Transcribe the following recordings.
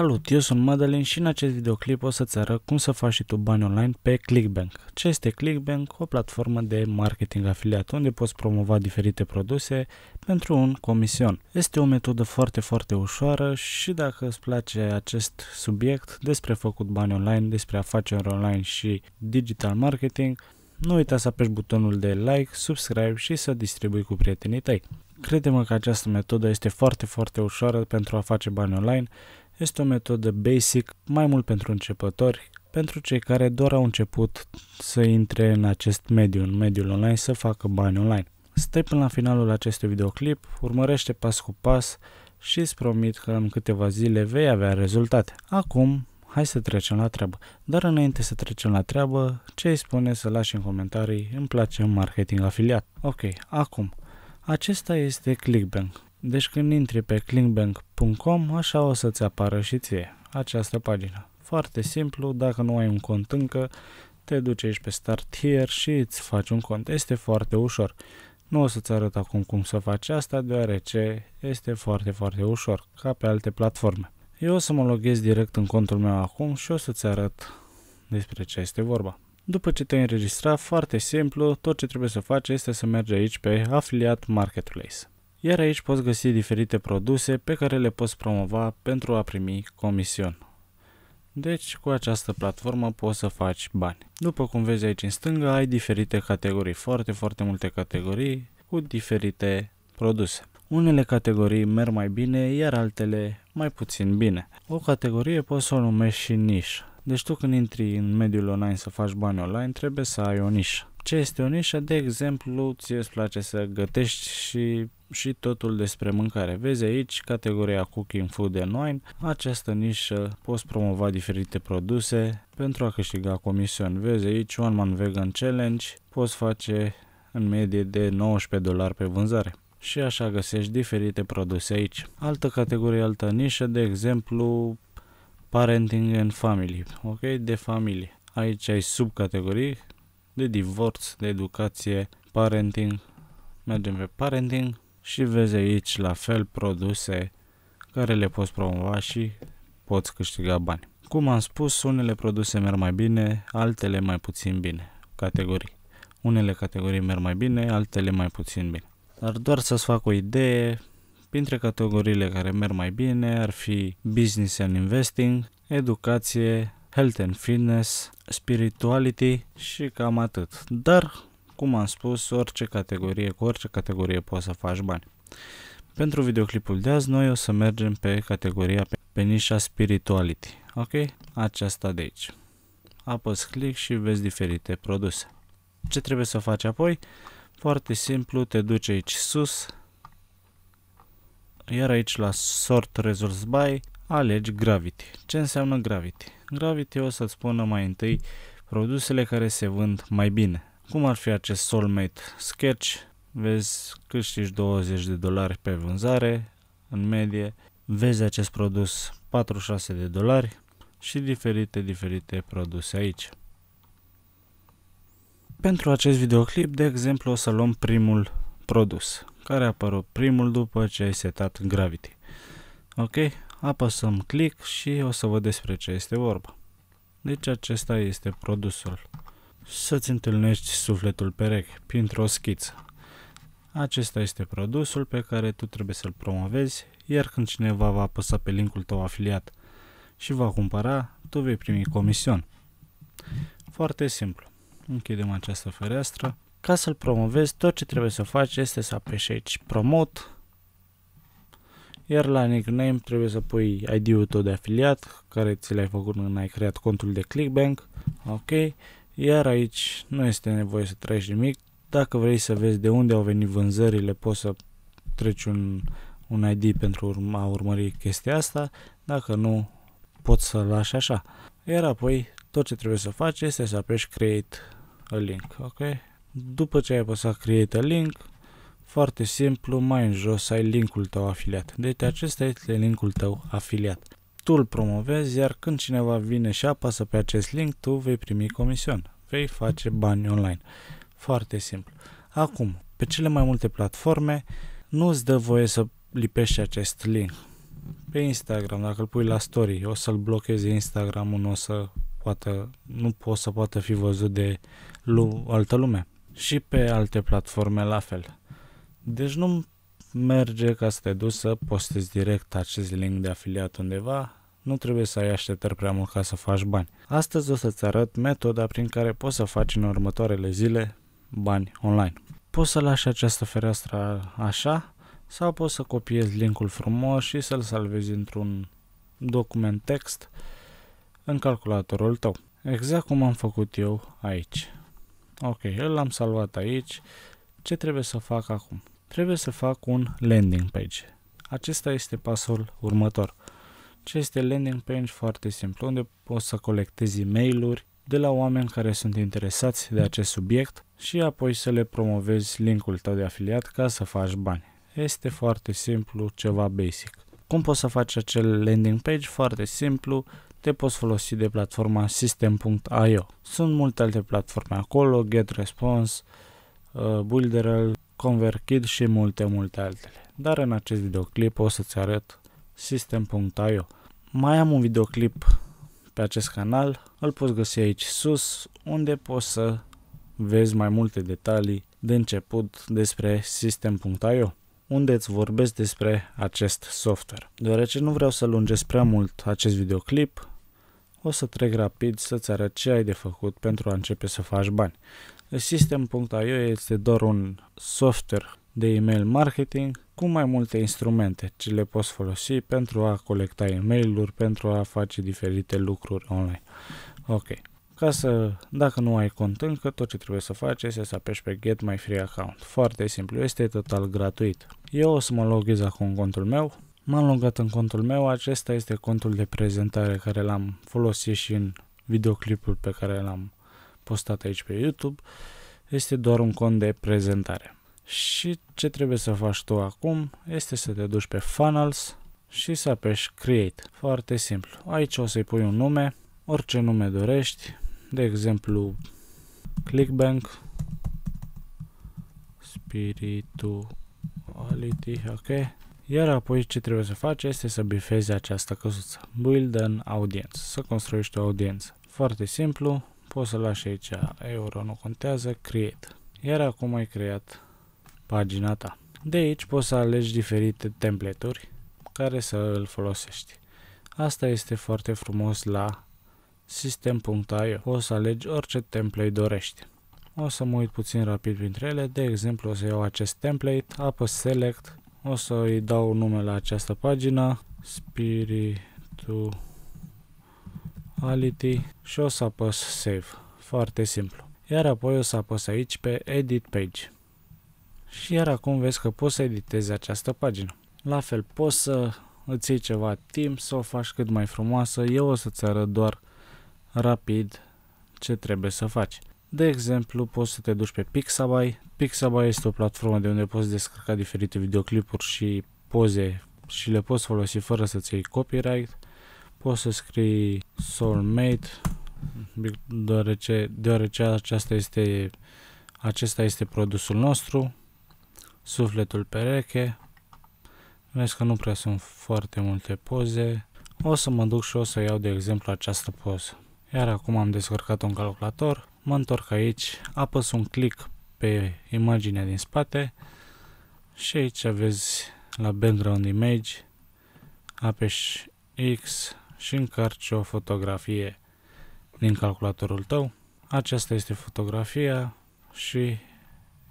Salut, eu sunt Madalin și în acest videoclip o să-ți arăt cum să faci și tu bani online pe Clickbank. Ce este Clickbank? O platformă de marketing afiliat unde poți promova diferite produse pentru un comision. Este o metodă foarte, foarte ușoară și dacă îți place acest subiect despre făcut bani online, despre afaceri online și digital marketing, nu uita să apeși butonul de like, subscribe și să distribui cu prietenii tăi. Crede-mă că această metodă este foarte, foarte ușoară pentru a face bani online este o metodă basic, mai mult pentru începători, pentru cei care doar au început să intre în acest mediu, în mediul online, să facă bani online. Stai până la finalul acestui videoclip, urmărește pas cu pas și îți promit că în câteva zile vei avea rezultate. Acum, hai să trecem la treabă. Dar înainte să trecem la treabă, ce îi spune să lași în comentarii, îmi place marketing afiliat. Ok, acum, acesta este ClickBank. Deci când intri pe clickbank.com, așa o să-ți apară și ție această pagină. Foarte simplu, dacă nu ai un cont încă, te duci aici pe Start Here și îți faci un cont. Este foarte ușor. Nu o să-ți arăt acum cum să faci asta, deoarece este foarte, foarte ușor, ca pe alte platforme. Eu o să mă loghez direct în contul meu acum și o să-ți arăt despre ce este vorba. După ce te-ai înregistrat, foarte simplu, tot ce trebuie să faci este să mergi aici pe Affiliate Marketplace iar aici poți găsi diferite produse pe care le poți promova pentru a primi comision. Deci, cu această platformă poți să faci bani. După cum vezi aici în stânga, ai diferite categorii, foarte, foarte multe categorii cu diferite produse. Unele categorii merg mai bine, iar altele mai puțin bine. O categorie poți să o numești și nișă. Deci tu când intri în mediul online să faci bani online, trebuie să ai o nișă. Ce este o nișă? De exemplu, ție îți place să gătești și și totul despre mâncare. Vezi aici categoria Cooking Food and Wine. Această nișă poți promova diferite produse pentru a câștiga comisiuni. Vezi aici One Man Vegan Challenge, poți face în medie de 19 dolari pe vânzare și așa găsești diferite produse aici. Altă categorie, altă nișă, de exemplu Parenting and Family, ok? De familie. Aici ai subcategorii de divorț, de educație, parenting. Mergem pe parenting și vezi aici la fel produse care le poți promova și poți câștiga bani. Cum am spus, unele produse merg mai bine, altele mai puțin bine. Categorii. Unele categorii merg mai bine, altele mai puțin bine. Dar doar să-ți fac o idee, printre categoriile care merg mai bine ar fi business and investing, educație, health and fitness, spirituality și cam atât. Dar cum am spus, orice categorie, cu orice categorie poți să faci bani. Pentru videoclipul de azi, noi o să mergem pe categoria pe, pe nișa Spirituality, ok? Aceasta de aici. Apăs click și vezi diferite produse. Ce trebuie să faci apoi? Foarte simplu, te duci aici sus, iar aici la Sort Results By alegi Gravity. Ce înseamnă Gravity? Gravity o să-ți spună mai întâi produsele care se vând mai bine, cum ar fi acest Soulmate Sketch? Vezi, câștigi 20 de dolari pe vânzare, în medie. Vezi acest produs 46 de dolari și diferite, diferite produse aici. Pentru acest videoclip, de exemplu, o să luăm primul produs, care a apărut primul după ce ai setat Gravity. Ok? Apăsăm click și o să văd despre ce este vorba. Deci acesta este produsul să-ți întâlnești sufletul perechi printr-o schiță. Acesta este produsul pe care tu trebuie să-l promovezi, iar când cineva va apăsa pe linkul tău afiliat și va cumpăra, tu vei primi comision. Foarte simplu. Închidem această fereastră. Ca să-l promovezi, tot ce trebuie să faci este să apeși aici Promote, iar la nickname trebuie să pui ID-ul tău de afiliat, care ți l-ai făcut când ai creat contul de Clickbank. Ok iar aici nu este nevoie să tragi nimic. Dacă vrei să vezi de unde au venit vânzările, poți să treci un, un ID pentru a urmări chestia asta. Dacă nu, poți să lași așa. Iar apoi, tot ce trebuie să faci este să apeși Create a Link. Ok? După ce ai apăsat Create a Link, foarte simplu, mai în jos ai linkul tău afiliat. Deci acesta este linkul tău afiliat tu îl promovezi, iar când cineva vine și apasă pe acest link, tu vei primi comision. Vei face bani online. Foarte simplu. Acum, pe cele mai multe platforme, nu îți dă voie să lipești acest link. Pe Instagram, dacă îl pui la story, o să-l blocheze Instagram, nu o să poată, nu o să poată fi văzut de lu- altă lume. Și pe alte platforme la fel. Deci nu merge ca să te duci să postezi direct acest link de afiliat undeva, nu trebuie să ai așteptări prea mult ca să faci bani. Astăzi o să-ți arăt metoda prin care poți să faci în următoarele zile bani online. Poți să lași această fereastră așa sau poți să copiezi linkul frumos și să-l salvezi într-un document text în calculatorul tău. Exact cum am făcut eu aici. Ok, îl am salvat aici. Ce trebuie să fac acum? trebuie să fac un landing page. Acesta este pasul următor. Ce este landing page? Foarte simplu, unde poți să colectezi e mail de la oameni care sunt interesați de acest subiect și apoi să le promovezi linkul tău de afiliat ca să faci bani. Este foarte simplu, ceva basic. Cum poți să faci acel landing page? Foarte simplu, te poți folosi de platforma system.io. Sunt multe alte platforme acolo, GetResponse, uh, Builderall, ConvertKit și multe, multe altele. Dar în acest videoclip o să-ți arăt System.io. Mai am un videoclip pe acest canal, îl poți găsi aici sus, unde poți să vezi mai multe detalii de început despre System.io, unde îți vorbesc despre acest software. Deoarece nu vreau să lungesc prea mult acest videoclip, o să trec rapid să-ți arăt ce ai de făcut pentru a începe să faci bani. System.io este doar un software de email marketing cu mai multe instrumente ce le poți folosi pentru a colecta e mail pentru a face diferite lucruri online. Ok. Ca să, dacă nu ai cont încă, tot ce trebuie să faci este să apeși pe Get My Free Account. Foarte simplu, este total gratuit. Eu o să mă loghez acum în contul meu. M-am logat în contul meu, acesta este contul de prezentare care l-am folosit și în videoclipul pe care l-am postat aici pe YouTube, este doar un cont de prezentare. Și ce trebuie să faci tu acum este să te duci pe Funnels și să apeși Create. Foarte simplu. Aici o să-i pui un nume, orice nume dorești, de exemplu Clickbank, Spirituality, ok? Iar apoi ce trebuie să faci este să bifezi această căsuță. Build an audience, să construiești o audiență. Foarte simplu, poți să lași aici euro, nu contează, create. Iar acum ai creat pagina ta. De aici poți să alegi diferite template-uri care să îl folosești. Asta este foarte frumos la system.io. Poți să alegi orice template dorești. O să mă uit puțin rapid printre ele, de exemplu o să iau acest template, apăs select, o să îi dau nume la această pagină, spiritul Ality și o să apăs Save. Foarte simplu. Iar apoi o să apăs aici pe Edit Page. Și iar acum vezi că poți să editezi această pagină. La fel, poți să îți iei ceva timp să o faci cât mai frumoasă. Eu o să-ți arăt doar rapid ce trebuie să faci. De exemplu, poți să te duci pe Pixabay. Pixabay este o platformă de unde poți descărca diferite videoclipuri și poze și le poți folosi fără să-ți iei copyright poți să scrii soulmate deoarece, deoarece aceasta este, acesta este produsul nostru, sufletul pereche, vezi că nu prea sunt foarte multe poze, o să mă duc și o să iau de exemplu această poză. Iar acum am descărcat un calculator, mă întorc aici, apăs un click pe imaginea din spate și aici aveți la background image, apeși X, și încarci o fotografie din calculatorul tău. Aceasta este fotografia și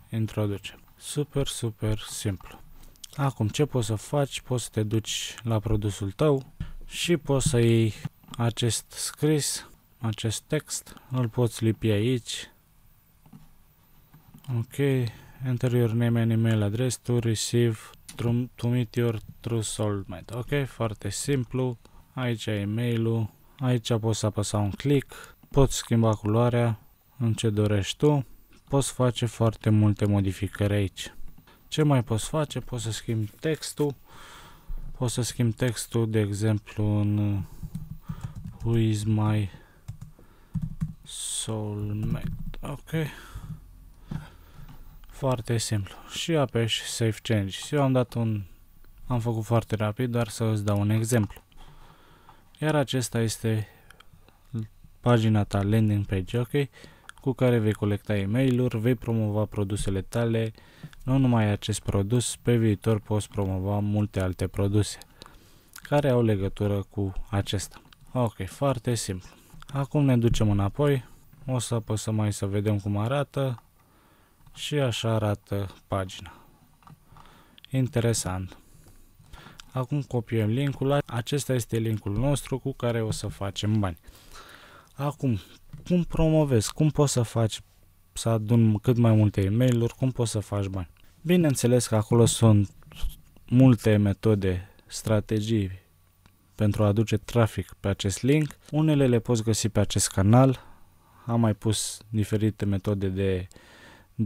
introduce. Super, super simplu. Acum ce poți să faci? Poți să te duci la produsul tău și poți să iei acest scris, acest text, îl poți lipi aici. Ok, enter your name and email address to receive to meet your true soulmate. Ok, foarte simplu aici e mail-ul, aici poți să apăsa un click, poți schimba culoarea în ce dorești tu, poți face foarte multe modificări aici. Ce mai poți face? Poți să schimbi textul, poți să schimbi textul, de exemplu, în Who is my soulmate? Ok. Foarte simplu. Și apeși Save Change. Eu am dat un... Am făcut foarte rapid, doar să îți dau un exemplu. Iar acesta este pagina ta landing page, ok? Cu care vei colecta e mail vei promova produsele tale, nu numai acest produs, pe viitor poți promova multe alte produse care au legătură cu acesta. Ok, foarte simplu. Acum ne ducem înapoi, o să apăsăm mai să vedem cum arată și așa arată pagina. Interesant. Acum copiem linkul, acesta este linkul nostru cu care o să facem bani. Acum, cum promovezi, cum poți să faci să adun cât mai multe e mail cum poți să faci bani. Bineînțeles că acolo sunt multe metode, strategii pentru a aduce trafic pe acest link. Unele le poți găsi pe acest canal. Am mai pus diferite metode de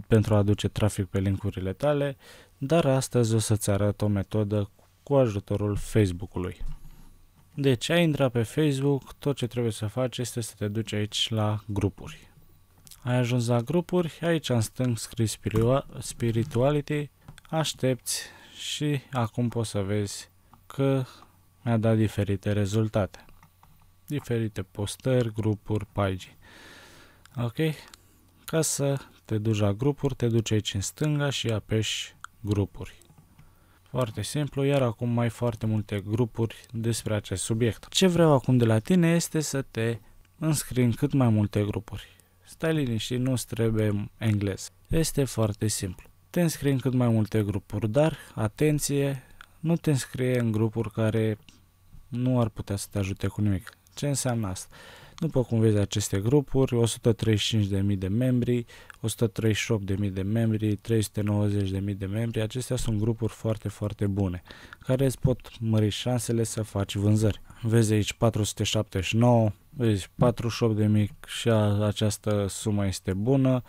pentru a aduce trafic pe linkurile tale, dar astăzi o să-ți arăt o metodă cu ajutorul Facebook-ului. Deci, ai intrat pe Facebook, tot ce trebuie să faci este să te duci aici la grupuri. Ai ajuns la grupuri, aici în stâng scris Spirituality, aștepți și acum poți să vezi că mi-a dat diferite rezultate. Diferite postări, grupuri, pagini. Ok? Ca să te duci la grupuri, te duci aici în stânga și apeși grupuri. Foarte simplu, iar acum mai foarte multe grupuri despre acest subiect. Ce vreau acum de la tine este să te înscrii în cât mai multe grupuri. Stai liniștit, nu trebuie englez. Este foarte simplu. Te înscrii în cât mai multe grupuri, dar, atenție, nu te înscrie în grupuri care nu ar putea să te ajute cu nimic. Ce înseamnă asta? După cum vezi aceste grupuri, 135.000 de membri, 138.000 de membri, 390.000 de membri, acestea sunt grupuri foarte, foarte bune, care îți pot mări șansele să faci vânzări. Vezi aici 479, vezi 48.000 și această sumă este bună,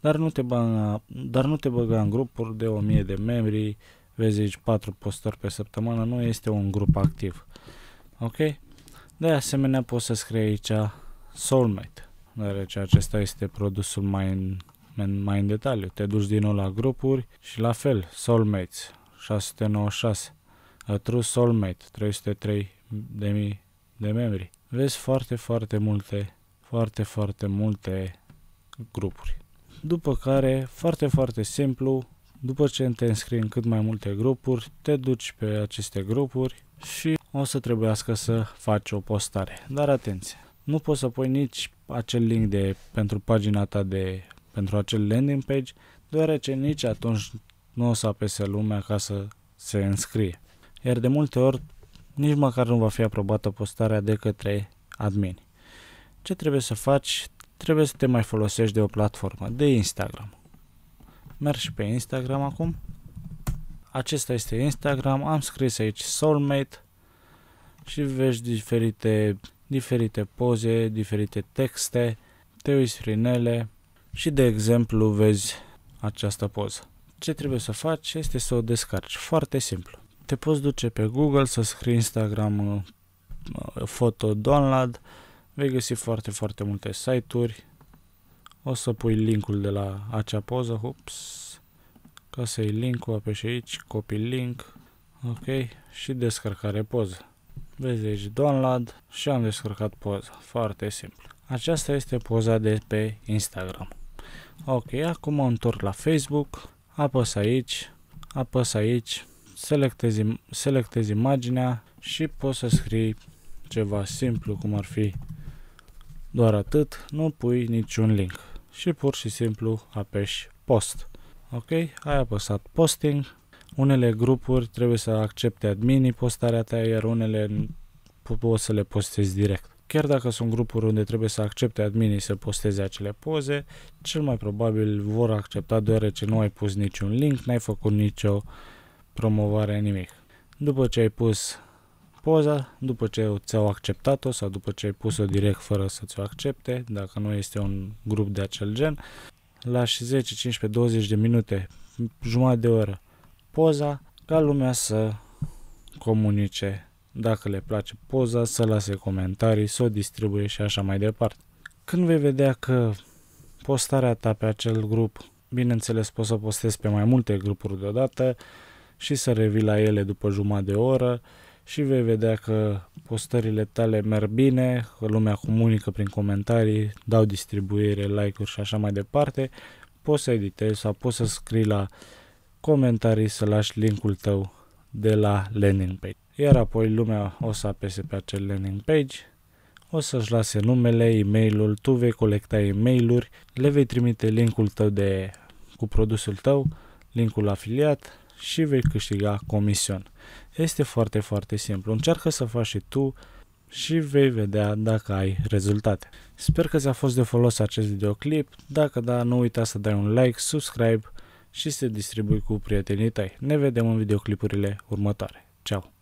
dar nu te băga, dar nu te băga în grupuri de 1000 de membri, vezi aici 4 postări pe săptămână, nu este un grup activ. Ok? De asemenea poți să scrii aici soulmate, deoarece acesta este produsul mai în, mai în detaliu. Te duci din nou la grupuri și la fel, soulmates 696, a true soulmate 303 de mii de membri. Vezi foarte, foarte multe, foarte, foarte multe grupuri. După care, foarte, foarte simplu, după ce te înscrii în cât mai multe grupuri, te duci pe aceste grupuri și o să trebuiască să faci o postare. Dar atenție, nu poți să pui nici acel link de, pentru pagina ta de, pentru acel landing page, deoarece nici atunci nu o să apese lumea ca să se înscrie. Iar de multe ori nici măcar nu va fi aprobată postarea de către admini. Ce trebuie să faci? Trebuie să te mai folosești de o platformă, de Instagram. Mergi și pe Instagram acum. Acesta este Instagram, am scris aici Soulmate și vezi diferite, diferite poze, diferite texte, te uiți prin ele și, de exemplu, vezi această poză. Ce trebuie să faci este să o descarci. Foarte simplu. Te poți duce pe Google să scrii Instagram uh, foto download, vei găsi foarte, foarte multe site-uri. O să pui linkul de la acea poză, ups, ca să-i link-ul, apeși aici, copy link, ok, și descărcare poză. Vezi aici deci, download și am descărcat poza. Foarte simplu. Aceasta este poza de pe Instagram. Ok, acum mă întorc la Facebook, apăs aici, apăs aici, selectez, im selectez imaginea și poți să scrii ceva simplu cum ar fi doar atât, nu pui niciun link și pur și simplu apeși post. Ok, ai apăsat posting unele grupuri trebuie să accepte adminii postarea ta, iar unele poți să le postezi direct. Chiar dacă sunt grupuri unde trebuie să accepte adminii să posteze acele poze, cel mai probabil vor accepta deoarece nu ai pus niciun link, n-ai făcut nicio promovare, nimic. După ce ai pus poza, după ce ți-au acceptat-o sau după ce ai pus-o direct fără să ți-o accepte, dacă nu este un grup de acel gen, lași 10, 15, 20 de minute, jumătate de oră poza ca lumea să comunice dacă le place poza, să lase comentarii, să o distribuie și așa mai departe. Când vei vedea că postarea ta pe acel grup, bineînțeles poți să postezi pe mai multe grupuri deodată și să revii la ele după jumătate de oră și vei vedea că postările tale merg bine, că lumea comunică prin comentarii, dau distribuire, like-uri și așa mai departe, poți să editezi sau poți să scrii la uh, comentarii să lași linkul tău de la landing page. Iar apoi lumea o să apese pe acel landing page, o să-și lase numele, e ul tu vei colecta e-mailuri, le vei trimite linkul tău de, cu produsul tău, linkul afiliat și vei câștiga comision. Este foarte, foarte simplu. Încearcă să faci și tu și vei vedea dacă ai rezultate. Sper că ți-a fost de folos acest videoclip. Dacă da, nu uita să dai un like, subscribe și să distribui cu prietenii tăi. Ne vedem în videoclipurile următoare. Ceau!